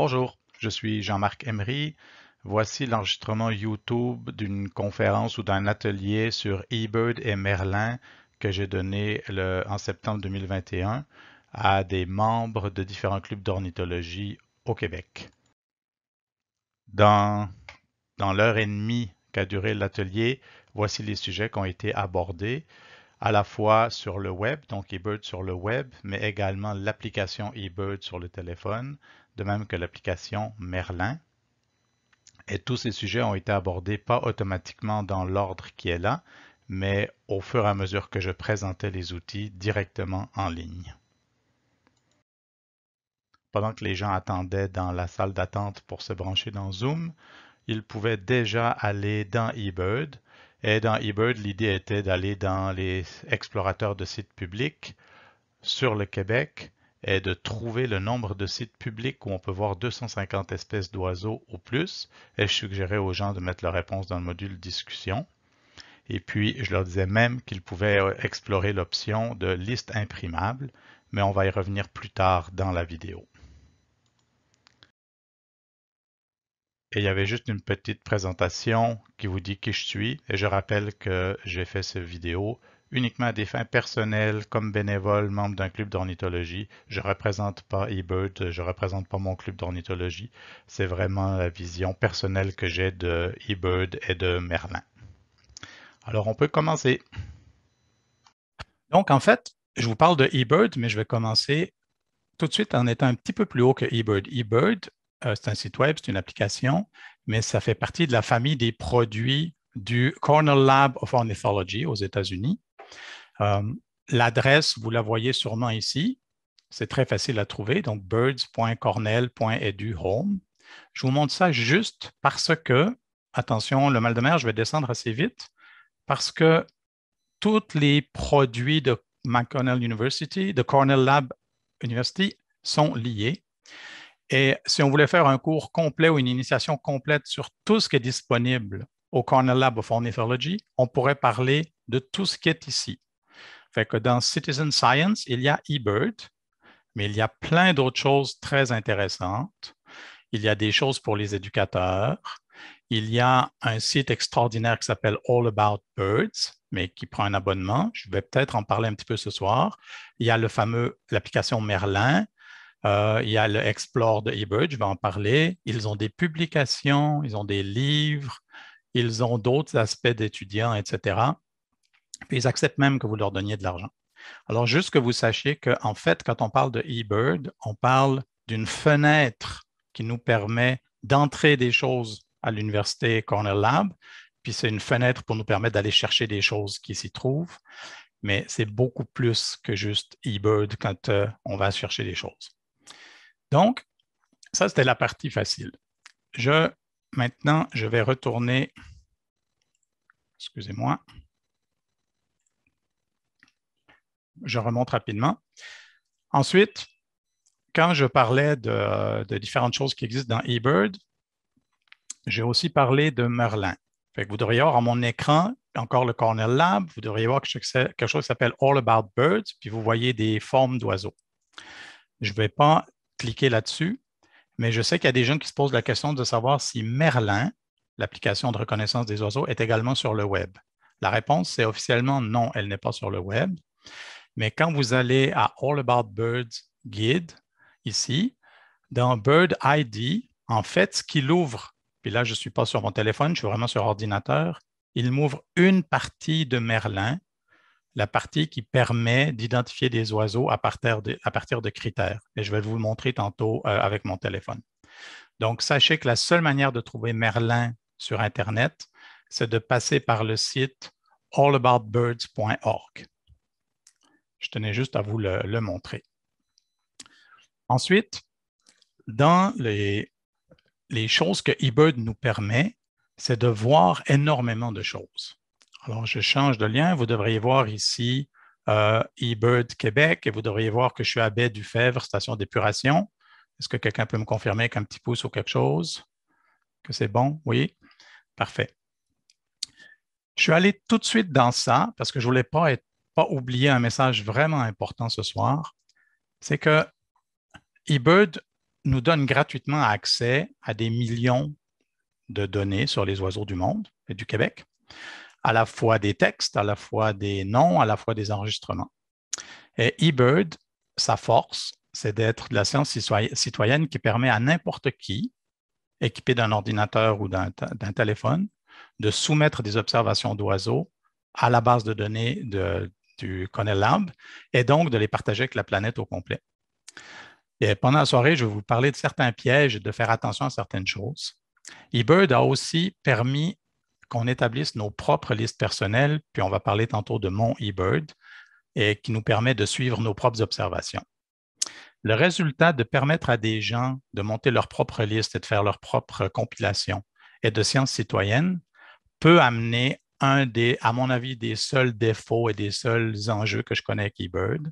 Bonjour, je suis Jean-Marc Emery. Voici l'enregistrement YouTube d'une conférence ou d'un atelier sur eBird et Merlin que j'ai donné en septembre 2021 à des membres de différents clubs d'ornithologie au Québec. Dans, dans l'heure et demie qu'a duré l'atelier, voici les sujets qui ont été abordés à la fois sur le web, donc eBird sur le web, mais également l'application eBird sur le téléphone, de même que l'application Merlin. Et tous ces sujets ont été abordés, pas automatiquement dans l'ordre qui est là, mais au fur et à mesure que je présentais les outils directement en ligne. Pendant que les gens attendaient dans la salle d'attente pour se brancher dans Zoom, ils pouvaient déjà aller dans eBird, et dans eBird, l'idée était d'aller dans les explorateurs de sites publics sur le Québec et de trouver le nombre de sites publics où on peut voir 250 espèces d'oiseaux ou plus. Et je suggérais aux gens de mettre leur réponse dans le module discussion. Et puis, je leur disais même qu'ils pouvaient euh, explorer l'option de liste imprimable, mais on va y revenir plus tard dans la vidéo. Et il y avait juste une petite présentation qui vous dit qui je suis. Et je rappelle que j'ai fait cette vidéo uniquement à des fins personnelles, comme bénévole, membre d'un club d'ornithologie. Je ne représente pas eBird, je ne représente pas mon club d'ornithologie. C'est vraiment la vision personnelle que j'ai de eBird et de Merlin. Alors, on peut commencer. Donc, en fait, je vous parle de eBird, mais je vais commencer tout de suite en étant un petit peu plus haut que eBird. eBird, euh, c'est un site web, c'est une application, mais ça fait partie de la famille des produits du Cornell Lab of Ornithology aux États-Unis. Euh, l'adresse, vous la voyez sûrement ici. C'est très facile à trouver, donc birds.cornell.edu-home. Je vous montre ça juste parce que, attention, le mal de mer, je vais descendre assez vite, parce que tous les produits de McConnell University, de Cornell Lab University, sont liés. Et si on voulait faire un cours complet ou une initiation complète sur tout ce qui est disponible au Cornell Lab of Ornithology, on pourrait parler de tout ce qui est ici. Fait que dans Citizen Science, il y a eBird, mais il y a plein d'autres choses très intéressantes. Il y a des choses pour les éducateurs. Il y a un site extraordinaire qui s'appelle All About Birds, mais qui prend un abonnement. Je vais peut-être en parler un petit peu ce soir. Il y a le fameux, l'application Merlin. Euh, il y a le Explore de eBird, je vais en parler. Ils ont des publications, ils ont des livres, ils ont d'autres aspects d'étudiants, etc. Puis ils acceptent même que vous leur donniez de l'argent. Alors, juste que vous sachiez qu'en fait, quand on parle de eBird, on parle d'une fenêtre qui nous permet d'entrer des choses à l'université Cornell Lab. Puis c'est une fenêtre pour nous permettre d'aller chercher des choses qui s'y trouvent. Mais c'est beaucoup plus que juste eBird quand euh, on va chercher des choses. Donc, ça, c'était la partie facile. Je, maintenant, je vais retourner. Excusez-moi. Je remonte rapidement. Ensuite, quand je parlais de, différentes choses qui existent dans eBird, j'ai aussi parlé de Merlin. vous devriez avoir à mon écran encore le Cornell Lab, vous devriez voir quelque chose qui s'appelle All About Birds, puis vous voyez des formes d'oiseaux. Je ne vais pas cliquer là-dessus. Mais je sais qu'il y a des gens qui se posent la question de savoir si Merlin, l'application de reconnaissance des oiseaux, est également sur le web. La réponse, c'est officiellement non, elle n'est pas sur le web. Mais quand vous allez à All About Birds Guide, ici, dans Bird ID, en fait, ce qu'il ouvre, puis là, je ne suis pas sur mon téléphone, je suis vraiment sur ordinateur, il m'ouvre une partie de Merlin la partie qui permet d'identifier des oiseaux à partir de, critères. Et je vais vous le montrer tantôt euh, avec mon téléphone. Donc, sachez que la seule manière de trouver Merlin sur Internet, c'est de passer par le site allaboutbirds.org. Je tenais juste à vous le, montrer. Ensuite, dans les, les choses que eBird nous permet, c'est de voir énormément de choses. Alors, je change de lien. Vous devriez voir ici euh, eBird Québec et vous devriez voir que je suis à Baie du Fèvre, station d'épuration. Est-ce que quelqu'un peut me confirmer avec un petit pouce ou quelque chose que c'est bon? Oui? Parfait. Je suis allé tout de suite dans ça parce que je ne voulais pas, pas oublier un message vraiment important ce soir. C'est que eBird nous donne gratuitement accès à des millions de données sur les oiseaux du monde et du Québec à la fois des textes, à la fois des noms, à la fois des enregistrements. Et eBird, sa force, c'est d'être de la science citoyenne qui permet à n'importe qui, équipé d'un ordinateur ou d'un téléphone, de soumettre des observations d'oiseaux à la base de données du Connell Lab et donc de les partager avec la planète au complet. Et pendant la soirée, je vais vous parler de certains pièges et de faire attention à certaines choses. eBird a aussi permis qu'on établisse nos propres listes personnelles, puis on va parler tantôt de mon eBird, et qui nous permet de suivre nos propres observations. Le résultat de permettre à des gens de monter leur propre liste et de faire leur propre compilation et de sciences citoyennes peut amener un des, à mon avis, des seuls défauts et des seuls enjeux que je connais avec eBird.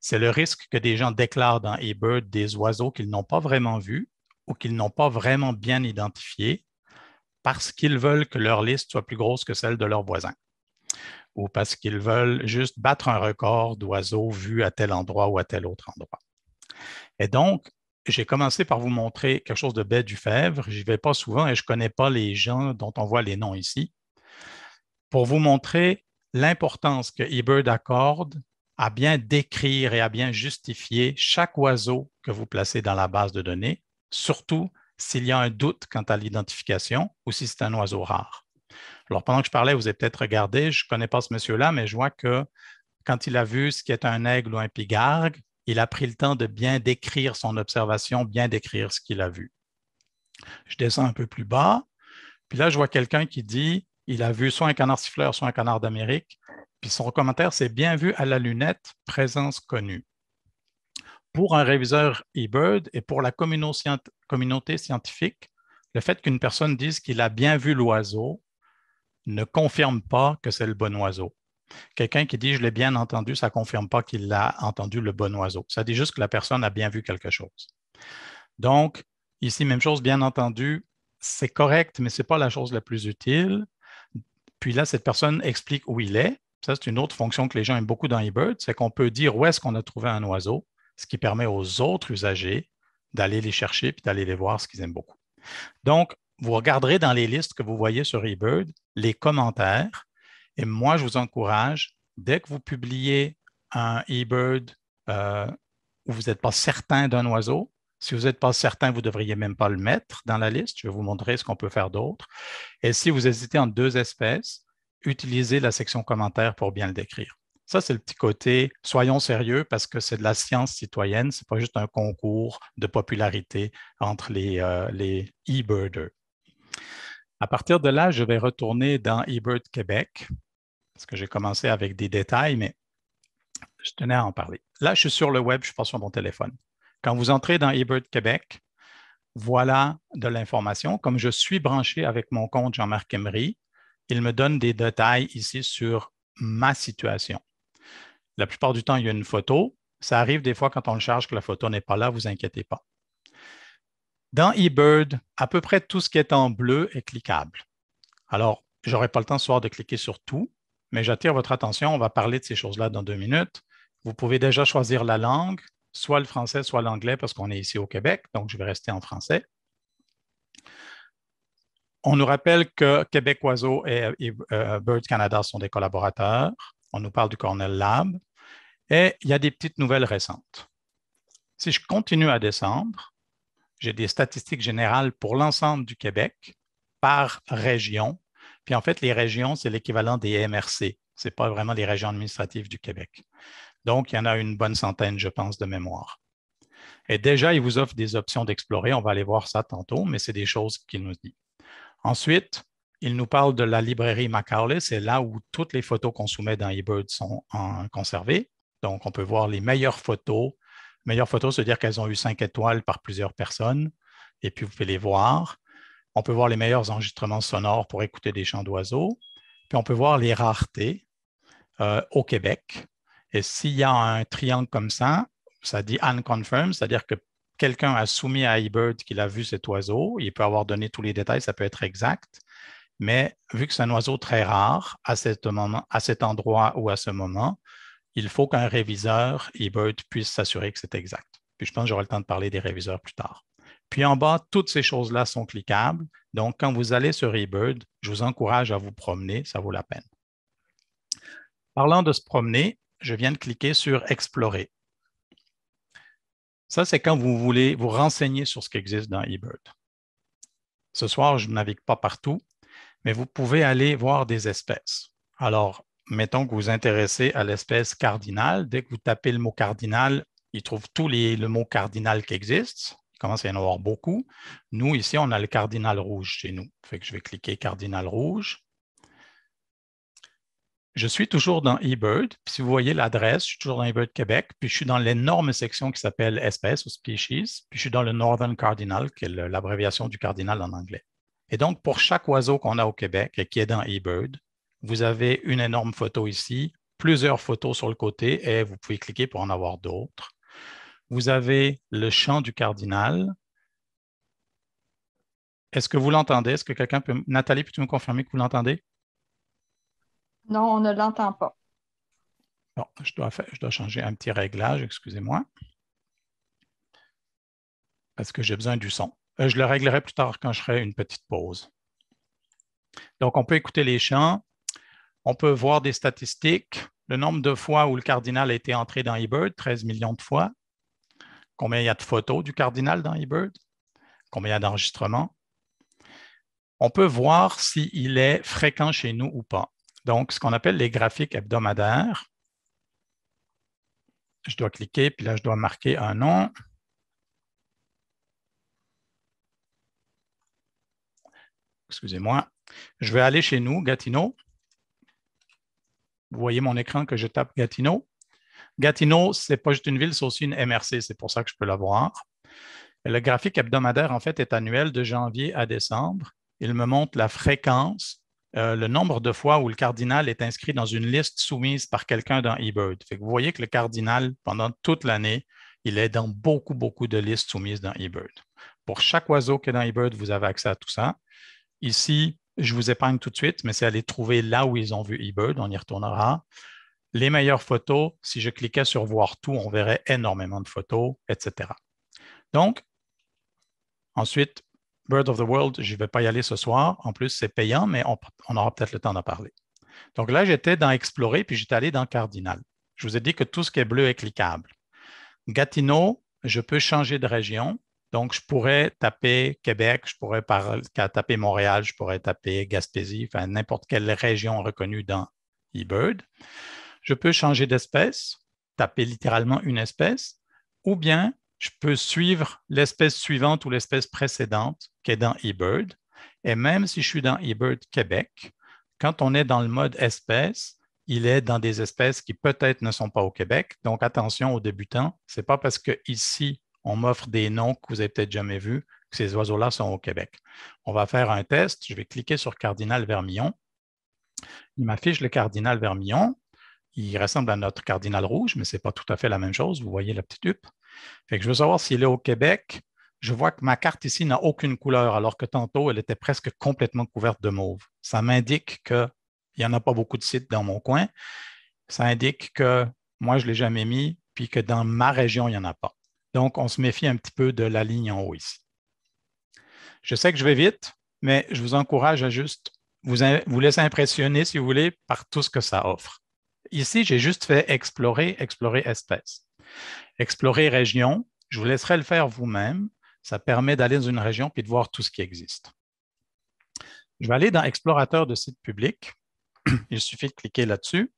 C'est le risque que des gens déclarent dans eBird des oiseaux qu'ils n'ont pas vraiment vus ou qu'ils n'ont pas vraiment bien identifiés parce qu'ils veulent que leur liste soit plus grosse que celle de leurs voisins ou parce qu'ils veulent juste battre un record d'oiseaux vus à tel endroit ou à tel autre endroit. Et donc, j'ai commencé par vous montrer quelque chose de bête du Fèvre. J'y vais pas souvent et je ne connais pas les gens dont on voit les noms ici. Pour vous montrer l'importance que Ebird accorde à bien décrire et à bien justifier chaque oiseau que vous placez dans la base de données, surtout s'il y a un doute quant à l'identification ou si c'est un oiseau rare. Alors, pendant que je parlais, vous avez peut-être regardé, je ne connais pas ce monsieur-là, mais je vois que quand il a vu ce qui est un aigle ou un pigargue, il a pris le temps de bien décrire son observation, bien décrire ce qu'il a vu. Je descends un peu plus bas, puis là, je vois quelqu'un qui dit il a vu soit un canard siffleur, soit un canard d'Amérique. Puis son commentaire, c'est bien vu à la lunette, présence connue. Pour un réviseur eBird et pour la communauté communauté scientifique, le fait qu'une personne dise qu'il a bien vu l'oiseau ne confirme pas que c'est le bon oiseau. Quelqu'un qui dit je l'ai bien entendu, ça ne confirme pas qu'il a entendu le bon oiseau. Ça dit juste que la personne a bien vu quelque chose. Donc, ici, même chose, bien entendu, c'est correct, mais ce n'est pas la chose la plus utile. Puis là, cette personne explique où il est. Ça, c'est une autre fonction que les gens aiment beaucoup dans eBird, c'est qu'on peut dire où est-ce qu'on a trouvé un oiseau, ce qui permet aux autres usagers d'aller les chercher puis d'aller les voir ce qu'ils aiment beaucoup. Donc, vous regarderez dans les listes que vous voyez sur eBird les commentaires. Et moi, je vous encourage, dès que vous publiez un eBird euh, où vous n'êtes pas certain d'un oiseau, si vous n'êtes pas certain, vous ne devriez même pas le mettre dans la liste. Je vais vous montrer ce qu'on peut faire d'autre. Et si vous hésitez entre deux espèces, utilisez la section commentaires pour bien le décrire. Ça, c'est le petit côté soyons sérieux parce que c'est de la science citoyenne, ce n'est pas juste un concours de popularité entre euh, les, eBirders. À partir de là, je vais retourner dans eBird Québec parce que j'ai commencé avec des détails, mais je tenais à en parler. Là, je suis sur le web, je ne suis pas sur mon téléphone. Quand vous entrez dans eBird Québec, voilà de l'information. Comme je suis branché avec mon compte Jean-Marc Emery, il me donne des détails ici sur ma situation. La plupart du temps, il y a une photo. Ça arrive des fois quand on le charge que la photo n'est pas là, vous inquiétez pas. Dans eBird, à peu près tout ce qui est en bleu est cliquable. Alors, je n'aurai pas le temps ce soir de cliquer sur tout, mais j'attire votre attention. On va parler de ces choses-là dans deux minutes. Vous pouvez déjà choisir la langue, soit le français, soit l'anglais, parce qu'on est ici au Québec, donc je vais rester en français. On nous rappelle que Québec Oiseau et, euh, Bird Canada sont des collaborateurs on nous parle du Cornell Lab, et il y a des petites nouvelles récentes. Si je continue à descendre, j'ai des statistiques générales pour l'ensemble du Québec par région. Puis en fait, les régions, c'est l'équivalent des MRC. Ce n'est pas vraiment les régions administratives du Québec. Donc, il y en a une bonne centaine, je pense, de mémoire. Et déjà, il vous offre des options d'explorer. On va aller voir ça tantôt, mais c'est des choses qu'il nous dit. Ensuite, il nous parle de la librairie Macaulay, c'est là où toutes les photos qu'on soumet dans eBird sont conservées. Donc, on peut voir les meilleures photos. Meilleures photos, c'est-à-dire qu'elles ont eu cinq étoiles par plusieurs personnes, et puis vous pouvez les voir. On peut voir les meilleurs enregistrements sonores pour écouter des chants d'oiseaux. Puis on peut voir les raretés euh, au Québec. Et s'il y a un triangle comme ça, ça dit unconfirmed, c'est-à-dire que quelqu'un a soumis à eBird qu'il a vu cet oiseau. Il peut avoir donné tous les détails, ça peut être exact. Mais vu que c'est un oiseau très rare à, cet endroit ou à ce moment, il faut qu'un réviseur eBird puisse s'assurer que c'est exact. Puis je pense que j'aurai le temps de parler des réviseurs plus tard. Puis en bas, toutes ces choses-là sont cliquables. Donc, quand vous allez sur eBird, je vous encourage à vous promener, ça vaut la peine. Parlant de se promener, je viens de cliquer sur Explorer. Ça, c'est quand vous voulez vous renseigner sur ce qui existe dans eBird. Ce soir, je ne navigue pas partout, mais vous pouvez aller voir des espèces. Alors, mettons que vous vous intéressez à l'espèce cardinale. Dès que vous tapez le mot cardinal, il trouve tous les le mot cardinal qui existe. Il commence à y en avoir beaucoup. Nous, ici, on a le cardinal rouge chez nous. Fait je vais cliquer cardinal rouge. Je suis toujours dans eBird. si vous voyez l'adresse, je suis toujours dans eBird Québec. Puis je suis dans l'énorme section qui s'appelle espèces ou species. Puis je suis dans le Northern Cardinal, qui est l'abréviation du cardinal en anglais. Et donc, pour chaque oiseau qu'on a au Québec et qui est dans eBird, vous avez une énorme photo ici, plusieurs photos sur le côté et vous pouvez cliquer pour en avoir d'autres. Vous avez le chant du cardinal. Est-ce que vous l'entendez? Est-ce que quelqu'un peut... Nathalie, peux-tu me confirmer que vous l'entendez? Non, on ne l'entend pas. je dois, je dois changer un petit réglage, excusez-moi. Parce que j'ai besoin du son. Euh, je le réglerai plus tard quand je ferai une petite pause. Donc, on peut écouter les chants, on peut voir des statistiques, le nombre de fois où le cardinal a été entré dans eBird, 13 millions de fois, combien il y a de photos du cardinal dans eBird, combien il y a d'enregistrements. On peut voir s'il est fréquent chez nous ou pas. Donc, ce qu'on appelle les graphiques hebdomadaires. Je dois cliquer, puis là, je dois marquer un nom. excusez-moi. Je vais aller chez nous, Gatineau. Vous voyez mon écran que je tape Gatineau. Gatineau, ce n'est pas juste une ville, c'est aussi une MRC, c'est pour ça que je peux la voir. Le graphique hebdomadaire, en fait, est annuel de janvier à décembre. Il me montre la fréquence, euh, le nombre de fois où le cardinal est inscrit dans une liste soumise par quelqu'un dans eBird. vous voyez que le cardinal, pendant toute l'année, il est dans beaucoup, beaucoup de listes soumises dans eBird. Pour chaque oiseau qui est dans eBird, vous avez accès à tout ça. Ici, je vous épargne tout de suite, mais c'est aller trouver là où ils ont vu eBird, on y retournera. Les meilleures photos, si je cliquais sur voir tout, on verrait énormément de photos, etc. Donc, ensuite, Bird of the World, je ne vais pas y aller ce soir. En plus, c'est payant, mais on, aura peut-être le temps d'en parler. Donc là, j'étais dans Explorer, puis j'étais allé dans Cardinal. Je vous ai dit que tout ce qui est bleu est cliquable. Gatineau, je peux changer de région. Donc, je pourrais taper Québec, je pourrais taper Montréal, je pourrais taper Gaspésie, enfin n'importe quelle région reconnue dans eBird. Je peux changer d'espèce, taper littéralement une espèce, ou bien je peux suivre l'espèce suivante ou l'espèce précédente qui est dans eBird. Et même si je suis dans eBird Québec, quand on est dans le mode espèce, il est dans des espèces qui peut-être ne sont pas au Québec. Donc attention aux débutants, ce n'est pas parce que ici on m'offre des noms que vous n'avez peut-être jamais vus, que ces oiseaux-là sont au Québec. On va faire un test. Je vais cliquer sur cardinal vermillon. Il m'affiche le cardinal vermillon. Il ressemble à notre cardinal rouge, mais ce n'est pas tout à fait la même chose. Vous voyez la petite huppe. Fait que je veux savoir s'il est au Québec. Je vois que ma carte ici n'a aucune couleur, alors que tantôt, elle était presque complètement couverte de mauve. Ça m'indique qu'il n'y en a pas beaucoup de sites dans mon coin. Ça indique que moi, je ne l'ai jamais mis, puis que dans ma région, il n'y en a pas. Donc, on se méfie un petit peu de la ligne en haut ici. Je sais que je vais vite, mais je vous encourage à juste vous, laisser impressionner, si vous voulez, par tout ce que ça offre. Ici, j'ai juste fait explorer, explorer espèces, Explorer région, je vous laisserai le faire vous-même. Ça permet d'aller dans une région puis de voir tout ce qui existe. Je vais aller dans Explorateur de sites publics. Il suffit de cliquer là-dessus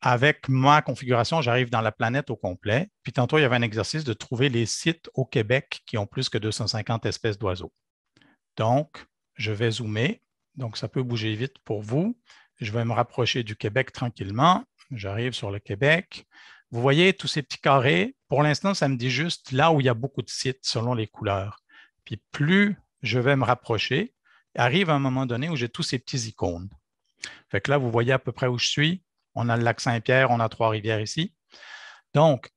avec ma configuration, j'arrive dans la planète au complet. Puis tantôt, il y avait un exercice de trouver les sites au Québec qui ont plus que 250 espèces d'oiseaux. Donc, je vais zoomer. Donc, ça peut bouger vite pour vous. Je vais me rapprocher du Québec tranquillement. J'arrive sur le Québec. Vous voyez tous ces petits carrés. Pour l'instant, ça me dit juste là où il y a beaucoup de sites selon les couleurs. Puis plus je vais me rapprocher, arrive un moment donné où j'ai tous ces petits icônes. Fait que là, vous voyez à peu près où je suis. On a le lac Saint-Pierre, on a Trois-Rivières ici. Donc,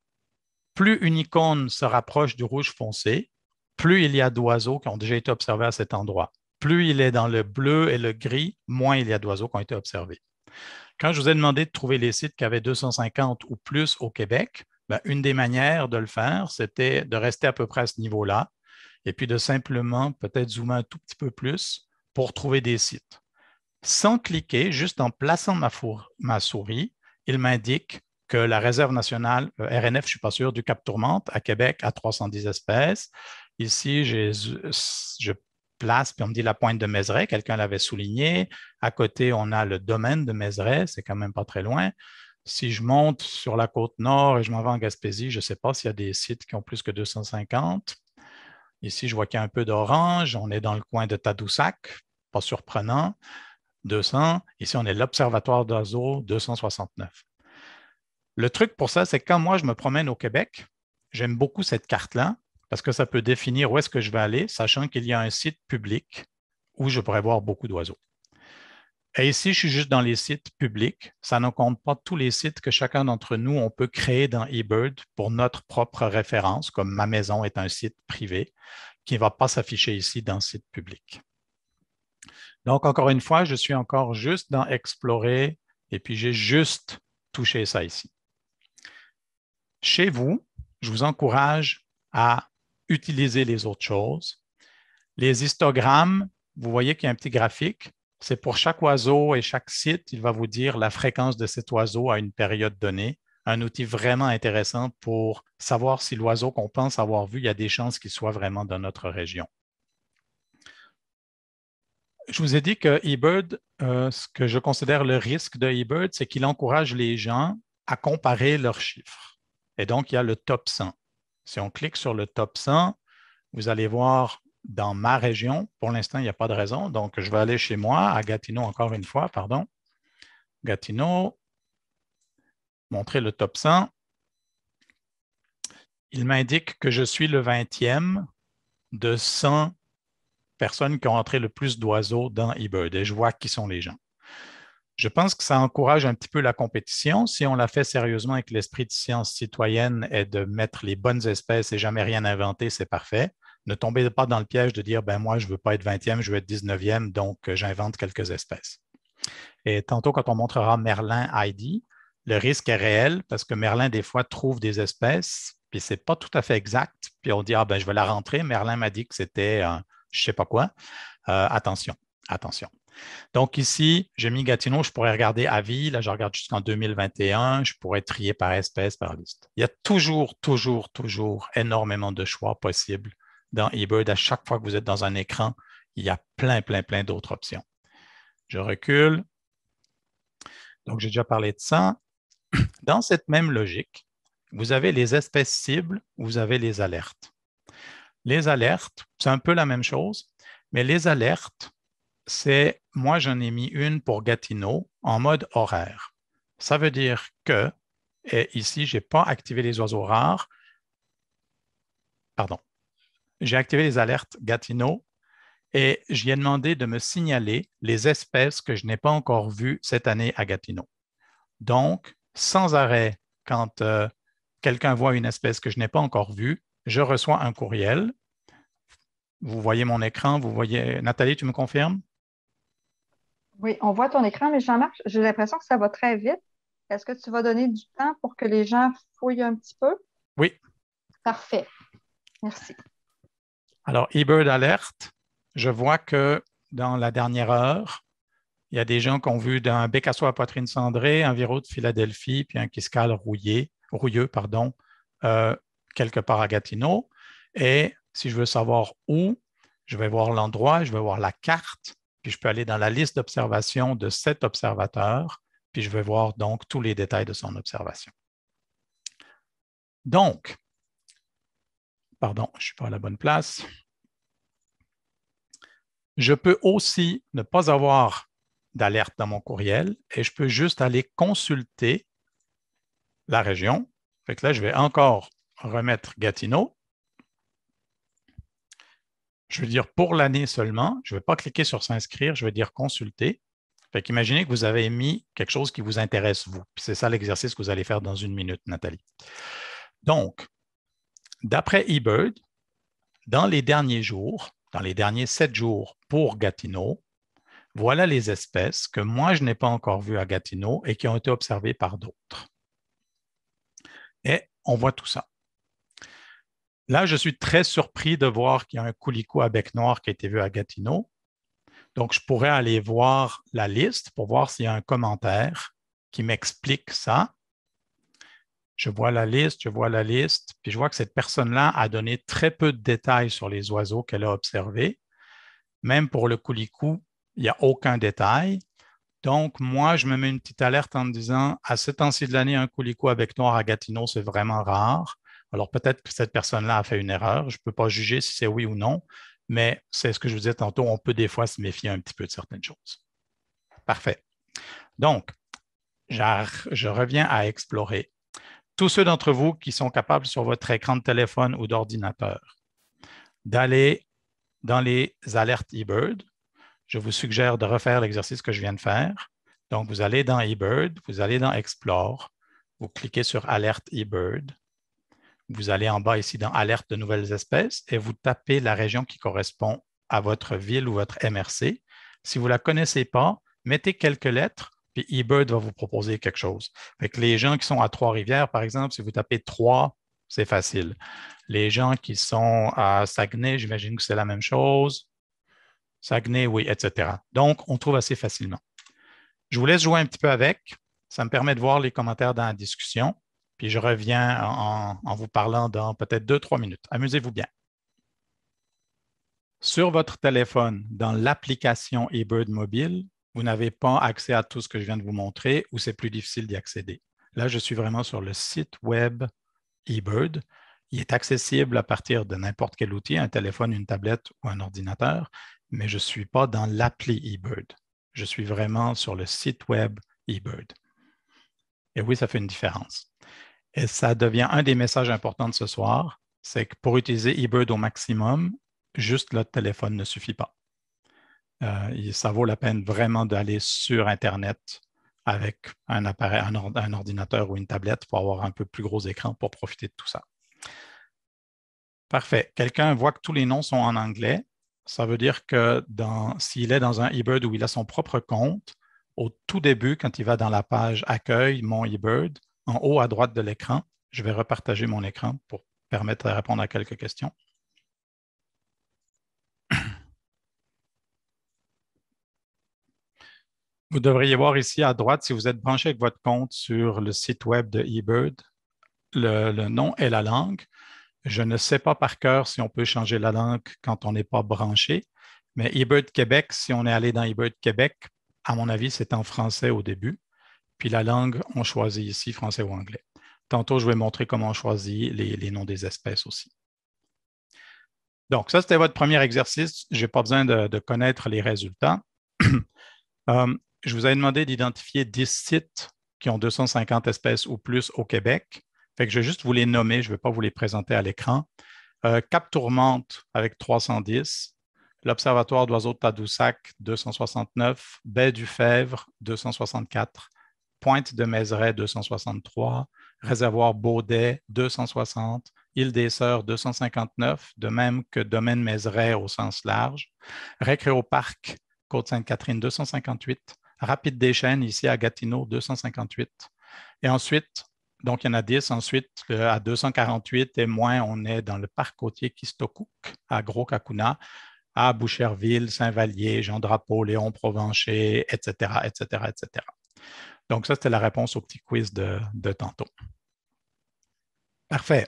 plus une icône se rapproche du rouge foncé, plus il y a d'oiseaux qui ont déjà été observés à cet endroit. Plus il est dans le bleu et le gris, moins il y a d'oiseaux qui ont été observés. Quand je vous ai demandé de trouver les sites qui avaient 250 ou plus au Québec, ben, une des manières de le faire, c'était de rester à peu près à ce niveau-là et puis de simplement peut-être zoomer un tout petit peu plus pour trouver des sites. Sans cliquer, juste en plaçant ma, souris, il m'indique que la réserve nationale euh, RNF, je ne suis pas sûr, du Cap Tourmente à Québec à 310 espèces. Ici, je place, puis on me dit la pointe de Mézeray, quelqu'un l'avait souligné. À côté, on a le domaine de Mézeray, c'est quand même pas très loin. Si je monte sur la côte nord et je m'en vais en Gaspésie, je ne sais pas s'il y a des sites qui ont plus que 250. Ici, je vois qu'il y a un peu d'orange. On est dans le coin de Tadoussac, pas surprenant. 200. Ici, on est l'Observatoire d'Oiseaux 269. Le truc pour ça, c'est que quand moi, je me promène au Québec, j'aime beaucoup cette carte-là parce que ça peut définir où est-ce que je vais aller, sachant qu'il y a un site public où je pourrais voir beaucoup d'oiseaux. Et ici, je suis juste dans les sites publics. Ça ne compte pas tous les sites que chacun d'entre nous, on peut créer dans eBird pour notre propre référence, comme ma maison est un site privé qui ne va pas s'afficher ici dans site public. Donc, encore une fois, je suis encore juste dans explorer et puis j'ai juste touché ça ici. Chez vous, je vous encourage à utiliser les autres choses. Les histogrammes, vous voyez qu'il y a un petit graphique. C'est pour chaque oiseau et chaque site, il va vous dire la fréquence de cet oiseau à une période donnée. Un outil vraiment intéressant pour savoir si l'oiseau qu'on pense avoir vu, il y a des chances qu'il soit vraiment dans notre région je vous ai dit que eBird, euh, ce que je considère le risque de eBird, c'est qu'il encourage les gens à comparer leurs chiffres. Et donc, il y a le top 100. Si on clique sur le top 100, vous allez voir dans ma région, pour l'instant, il n'y a pas de raison. Donc, je vais aller chez moi, à Gatineau encore une fois, pardon. Gatineau, montrer le top 100. Il m'indique que je suis le 20e de 100 personnes qui ont entré le plus d'oiseaux dans eBird et je vois qui sont les gens. Je pense que ça encourage un petit peu la compétition si on la fait sérieusement avec l'esprit de science citoyenne est de mettre les bonnes espèces et jamais rien inventer, c'est parfait. Ne tombez pas dans le piège de dire ben moi je ne veux pas être 20e, je veux être 19e donc euh, j'invente quelques espèces. Et tantôt quand on montrera Merlin ID, le risque est réel parce que Merlin des fois trouve des espèces puis n'est pas tout à fait exact. Puis on dit, ah, ben, je vais la rentrer. Merlin m'a dit que c'était un, euh, je ne sais pas quoi. Euh, attention, attention. Donc ici, j'ai mis Gatineau, je pourrais regarder à là je regarde jusqu'en 2021, je pourrais trier par espèce, par liste. Il y a toujours, toujours, toujours énormément de choix possibles dans eBird. À chaque fois que vous êtes dans un écran, il y a plein, plein, plein d'autres options. Je recule. Donc j'ai déjà parlé de ça. Dans cette même logique, vous avez les espèces cibles, vous avez les alertes. Les alertes, c'est un peu la même chose, mais les alertes, c'est moi j'en ai mis une pour Gatineau en mode horaire. Ça veut dire que et ici, je n'ai pas activé les oiseaux rares. Pardon. J'ai activé les alertes Gatineau et j'y ai demandé de me signaler les espèces que je n'ai pas encore vues cette année à Gatineau. Donc, sans arrêt, quand euh, quelqu'un voit une espèce que je n'ai pas encore vue, je reçois un courriel. Vous voyez mon écran, vous voyez. Nathalie, tu me confirmes? Oui, on voit ton écran, mais Jean-Marc, j'ai l'impression que ça va très vite. Est-ce que tu vas donner du temps pour que les gens fouillent un petit peu? Oui. Parfait. Merci. Alors, eBird Alert, je vois que dans la dernière heure, il y a des gens qui ont vu d'un bec à poitrine cendrée, un virus de Philadelphie, puis un Kiscal rouillé, rouilleux, pardon, euh, quelque part à Gatineau. Et si je veux savoir où, je vais voir l'endroit, je vais voir la carte, puis je peux aller dans la liste d'observation de cet observateur, puis je vais voir donc tous les détails de son observation. Donc, pardon, je ne suis pas à la bonne place. Je peux aussi ne pas avoir d'alerte dans mon courriel et je peux juste aller consulter la région. Fait là, je vais encore remettre Gatineau. Je veux dire pour l'année seulement, je ne vais pas cliquer sur s'inscrire, je veux dire consulter. Fait qu'imaginez que vous avez mis quelque chose qui vous intéresse, vous. C'est ça l'exercice que vous allez faire dans une minute, Nathalie. Donc, d'après eBird, dans les derniers jours, dans les derniers sept jours pour Gatineau, voilà les espèces que moi, je n'ai pas encore vues à Gatineau et qui ont été observées par d'autres. Et on voit tout ça. Là, je suis très surpris de voir qu'il y a un coulicou à bec noir qui a été vu à Gatineau. Donc, je pourrais aller voir la liste pour voir s'il y a un commentaire qui m'explique ça. Je vois la liste, je vois la liste, puis je vois que cette personne-là a donné très peu de détails sur les oiseaux qu'elle a observés. Même pour le coulicou, il n'y a aucun détail. Donc, moi, je me mets une petite alerte en me disant, à ce temps-ci de l'année, un coulicou avec noir à Gatineau, c'est vraiment rare. Alors peut-être que cette personne-là a fait une erreur. Je ne peux pas juger si c'est oui ou non, mais c'est ce que je vous disais tantôt, on peut des fois se méfier un petit peu de certaines choses. Parfait. Donc, je reviens à explorer. Tous ceux d'entre vous qui sont capables sur votre écran de téléphone ou d'ordinateur d'aller dans les alertes eBird, je vous suggère de refaire l'exercice que je viens de faire. Donc, vous allez dans eBird, vous allez dans Explore, vous cliquez sur Alerte eBird, vous allez en bas ici dans Alerte de nouvelles espèces et vous tapez la région qui correspond à votre ville ou votre MRC. Si vous ne la connaissez pas, mettez quelques lettres, puis eBird va vous proposer quelque chose. Avec les gens qui sont à Trois-Rivières, par exemple, si vous tapez trois, c'est facile. Les gens qui sont à Saguenay, j'imagine que c'est la même chose. Saguenay, oui, etc. Donc, on trouve assez facilement. Je vous laisse jouer un petit peu avec. Ça me permet de voir les commentaires dans la discussion. Puis je reviens en, vous parlant dans peut-être deux, trois minutes. Amusez-vous bien. Sur votre téléphone, dans l'application eBird Mobile, vous n'avez pas accès à tout ce que je viens de vous montrer ou c'est plus difficile d'y accéder. Là, je suis vraiment sur le site web eBird. Il est accessible à partir de n'importe quel outil, un téléphone, une tablette ou un ordinateur, mais je ne suis pas dans l'appli eBird. Je suis vraiment sur le site web eBird. Et oui, ça fait une différence. Et ça devient un des messages importants de ce soir, c'est que pour utiliser eBird au maximum, juste le téléphone ne suffit pas. Euh, ça vaut la peine vraiment d'aller sur Internet avec un un, ordinateur ou une tablette pour avoir un peu plus gros écran pour profiter de tout ça. Parfait. Quelqu'un voit que tous les noms sont en anglais. Ça veut dire que s'il est dans un eBird où il a son propre compte, au tout début, quand il va dans la page Accueil, mon eBird, en haut à droite de l'écran. Je vais repartager mon écran pour permettre de répondre à quelques questions. Vous devriez voir ici à droite, si vous êtes branché avec votre compte sur le site web de eBird, le, nom et la langue. Je ne sais pas par cœur si on peut changer la langue quand on n'est pas branché, mais eBird Québec, si on est allé dans eBird Québec, à mon avis, c'est en français au début. Puis la langue, on choisit ici français ou anglais. Tantôt, je vais montrer comment on choisit les, noms des espèces aussi. Donc, ça, c'était votre premier exercice. Je n'ai pas besoin de, connaître les résultats. Euh, je vous avais demandé d'identifier 10 sites qui ont 250 espèces ou plus au Québec. Fait que je vais juste vous les nommer, je ne vais pas vous les présenter à l'écran. Euh, Cap Tourmente avec 310, l'Observatoire d'oiseaux de Tadoussac 269, Baie du Fèvre 264, Pointe de Mézeray 263, Réservoir Beaudet 260, Île des Sœurs 259, de même que Domaine Mézeray au sens large, parc Côte-Sainte-Catherine 258, Rapide des Chênes ici à Gatineau 258. Et ensuite, donc il y en a 10, ensuite euh, à 248 et moins, on est dans le parc côtier Kistokouk à Gros-Kakuna, à Boucherville, Saint-Vallier, Jean-Drapeau, Léon-Provencher, etc., etc., etc. Donc, ça, c'était la réponse au petit quiz de, tantôt. Parfait.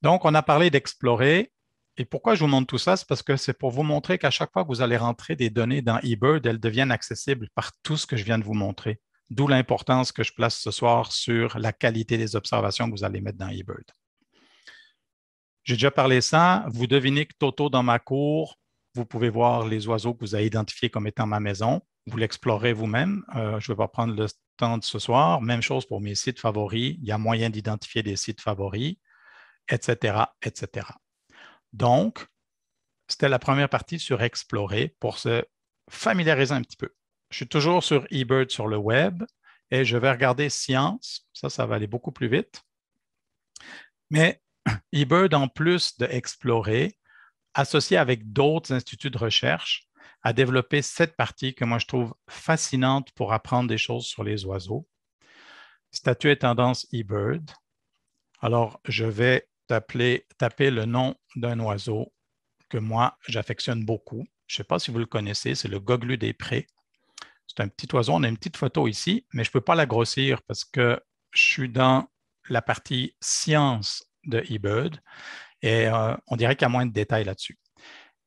Donc, on a parlé d'explorer. Et pourquoi je vous montre tout ça? C'est parce que c'est pour vous montrer qu'à chaque fois que vous allez rentrer des données dans eBird, elles deviennent accessibles par tout ce que je viens de vous montrer. D'où l'importance que je place ce soir sur la qualité des observations que vous allez mettre dans eBird. J'ai déjà parlé ça. Vous devinez que Toto dans ma cour, vous pouvez voir les oiseaux que vous avez identifiés comme étant ma maison vous l'explorez vous-même. Euh, je ne vais pas prendre le temps de ce soir. Même chose pour mes sites favoris. Il y a moyen d'identifier des sites favoris, etc., etc. Donc, c'était la première partie sur explorer pour se familiariser un petit peu. Je suis toujours sur eBird sur le web et je vais regarder science. Ça, ça va aller beaucoup plus vite. Mais eBird, en plus de explorer, associé avec d'autres instituts de recherche, à développer cette partie que moi je trouve fascinante pour apprendre des choses sur les oiseaux. Statut et tendance eBird. Alors, je vais taper, le nom d'un oiseau que moi j'affectionne beaucoup. Je ne sais pas si vous le connaissez, c'est le goglu des prés. C'est un petit oiseau. On a une petite photo ici, mais je ne peux pas la grossir parce que je suis dans la partie science de eBird et euh, on dirait qu'il y a moins de détails là-dessus.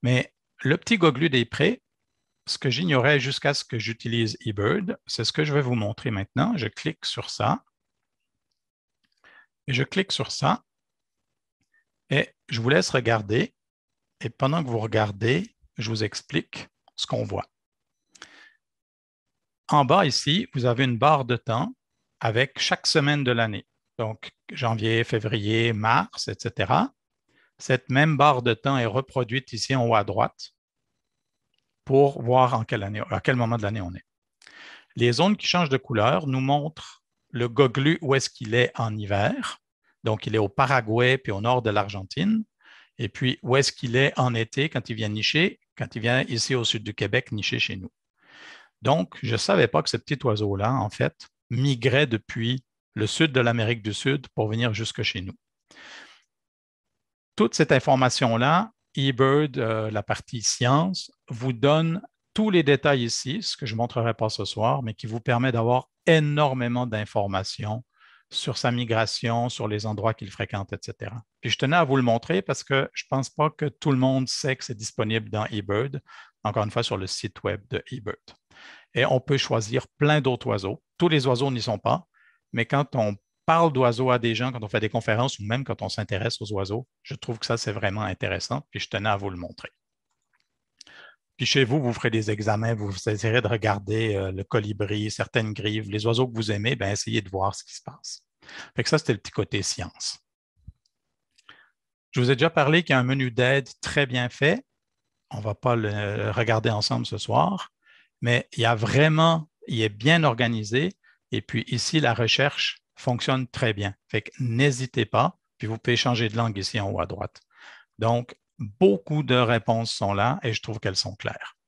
Mais le petit goglu des prés, ce que j'ignorais jusqu'à ce que j'utilise eBird, c'est ce que je vais vous montrer maintenant. Je clique sur ça. Et je clique sur ça. Et je vous laisse regarder. Et pendant que vous regardez, je vous explique ce qu'on voit. En bas ici, vous avez une barre de temps avec chaque semaine de l'année. Donc janvier, février, mars, etc. Cette même barre de temps est reproduite ici en haut à droite pour voir en quelle année, à quel moment de l'année on est. Les zones qui changent de couleur nous montrent le goglu où est-ce qu'il est en hiver. Donc, il est au Paraguay puis au nord de l'Argentine. Et puis, où est-ce qu'il est en été quand il vient nicher, quand il vient ici au sud du Québec nicher chez nous. Donc, je ne savais pas que ce petit oiseau-là, en fait, migrait depuis le sud de l'Amérique du Sud pour venir jusque chez nous. Toute cette information-là, eBird, euh, la partie science, vous donne tous les détails ici, ce que je ne montrerai pas ce soir, mais qui vous permet d'avoir énormément d'informations sur sa migration, sur les endroits qu'il fréquente, etc. Puis je tenais à vous le montrer parce que je ne pense pas que tout le monde sait que c'est disponible dans eBird, encore une fois sur le site web de eBird. Et on peut choisir plein d'autres oiseaux. Tous les oiseaux n'y sont pas, mais quand on parle d'oiseaux à des gens quand on fait des conférences ou même quand on s'intéresse aux oiseaux, je trouve que ça, c'est vraiment intéressant, puis je tenais à vous le montrer. Puis chez vous, vous ferez des examens, vous essayerez de regarder euh, le colibri, certaines grives, les oiseaux que vous aimez, bien, essayez de voir ce qui se passe. Fait ça, c'était le petit côté science. Je vous ai déjà parlé qu'il y a un menu d'aide très bien fait. On ne va pas le euh, regarder ensemble ce soir, mais il y a vraiment, il est bien organisé. Et puis ici, la recherche fonctionne très bien. Fait que n'hésitez pas, puis vous pouvez changer de langue ici en haut à droite. Donc, beaucoup de réponses sont là et je trouve qu'elles sont claires.